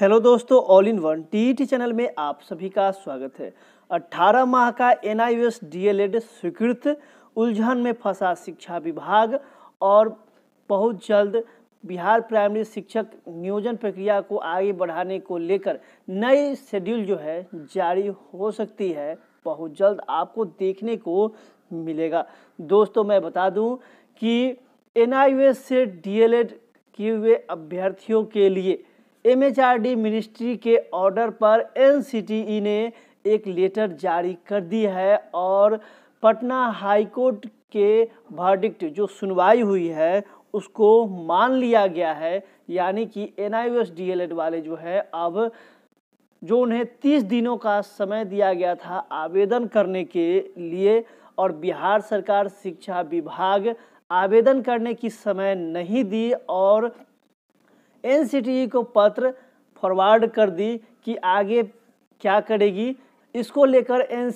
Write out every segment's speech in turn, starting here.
hello दोस्तों all in one T channel में आप सभी का स्वागत है 18 माह का एन आई एस डीएलएड स्वीकृत उलझन में फंसा शिक्षा विभाग और बहुत जल्द बिहार प्राइमरी शिक्षक नियोजन प्रक्रिया को आगे बढ़ाने को लेकर नई शेड्यूल जो है जारी हो सकती है बहुत जल्द आपको देखने को मिलेगा दोस्तों मैं बता दूं कि एन से डी किए हुए अभ्यर्थियों के लिए एम मिनिस्ट्री के ऑर्डर पर एन e ने एक लेटर जारी कर दी है और पटना हाईकोर्ट के वर्डिक्ट जो सुनवाई हुई है उसको मान लिया गया है यानी कि एन आई वाले जो है अब जो उन्हें तीस दिनों का समय दिया गया था आवेदन करने के लिए और बिहार सरकार शिक्षा विभाग आवेदन करने की समय नहीं दी और एन को पत्र फॉरवर्ड कर दी कि आगे क्या करेगी इसको लेकर एन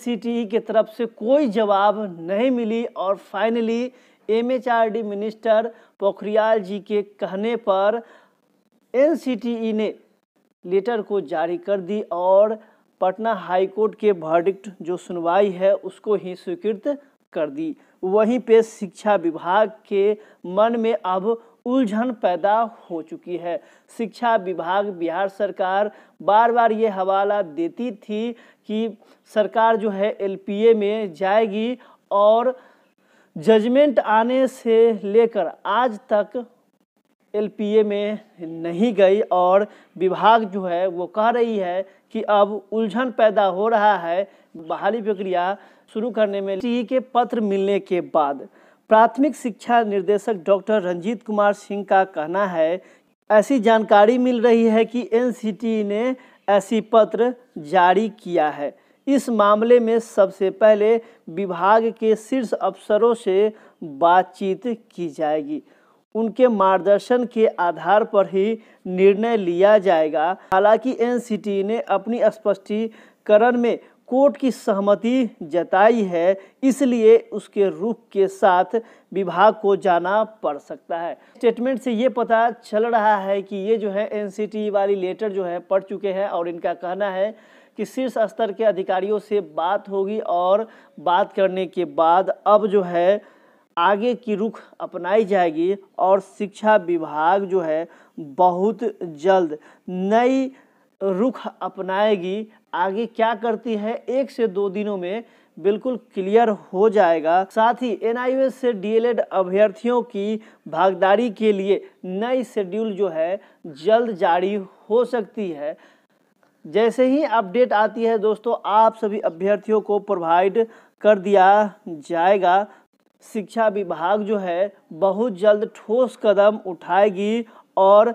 की तरफ से कोई जवाब नहीं मिली और finally M minister Pokhriyal ji के कहने पर एन ने लेटर को जारी कर दी और पटना हाईकोर्ट के वर्डिक्ट जो सुनवाई है उसको ही स्वीकृत कर दी वहीं पे शिक्षा विभाग के मन में अब उलझन पैदा हो चुकी है शिक्षा विभाग बिहार सरकार बार बार ये हवाला देती थी कि सरकार जो है एलपीए में जाएगी और जजमेंट आने से लेकर आज तक एलपीए में नहीं गई और विभाग जो है वो कह रही है कि अब उलझन पैदा हो रहा है बहाली प्रक्रिया शुरू करने में सी के पत्र मिलने के बाद प्राथमिक शिक्षा निर्देशक डॉक्टर रंजीत कुमार सिंह का कहना है ऐसी जानकारी मिल रही है कि एनसीटी ने ऐसी पत्र जारी किया है इस मामले में सबसे पहले विभाग के शीर्ष अफसरों से बातचीत की जाएगी उनके मार्गदर्शन के आधार पर ही निर्णय लिया जाएगा हालांकि एनसीटी ने अपनी स्पष्टीकरण में कोर्ट की सहमति जताई है इसलिए उसके रुख के साथ विभाग को जाना पड़ सकता है स्टेटमेंट से ये पता चल रहा है कि ये जो है एनसीटी वाली लेटर जो है पढ़ चुके हैं और इनका कहना है कि शीर्ष स्तर के अधिकारियों से बात होगी और बात करने के बाद अब जो है आगे की रुख अपनाई जाएगी और शिक्षा विभाग जो है बहुत जल्द नई रुख अपनाएगी आगे क्या करती है एक से दो दिनों में बिल्कुल क्लियर हो जाएगा साथ ही एन से डीएलएड अभ्यर्थियों की भागदारी के लिए नई शेड्यूल जो है जल्द जारी हो सकती है जैसे ही अपडेट आती है दोस्तों आप सभी अभ्यर्थियों को प्रोवाइड कर दिया जाएगा शिक्षा विभाग जो है बहुत जल्द ठोस कदम उठाएगी और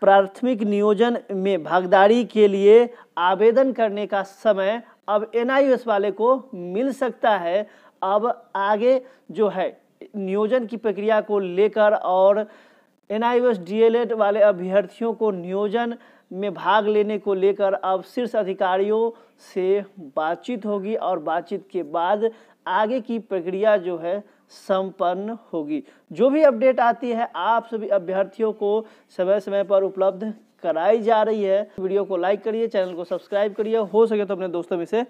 प्राथमिक नियोजन में भागदारी के लिए आवेदन करने का समय अब एन वाले को मिल सकता है अब आगे जो है नियोजन की प्रक्रिया को लेकर और एन आई वाले अभ्यर्थियों को नियोजन में भाग लेने को लेकर अब शीर्ष अधिकारियों से बातचीत होगी और बातचीत के बाद आगे की प्रक्रिया जो है संपन्न होगी जो भी अपडेट आती है आप सभी अभ्यर्थियों को समय समय पर उपलब्ध कराई जा रही है वीडियो को लाइक करिए चैनल को सब्सक्राइब करिए हो सके तो अपने दोस्तों में से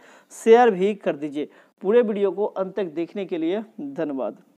शेयर भी कर दीजिए पूरे वीडियो को अंत तक देखने के लिए धन्यवाद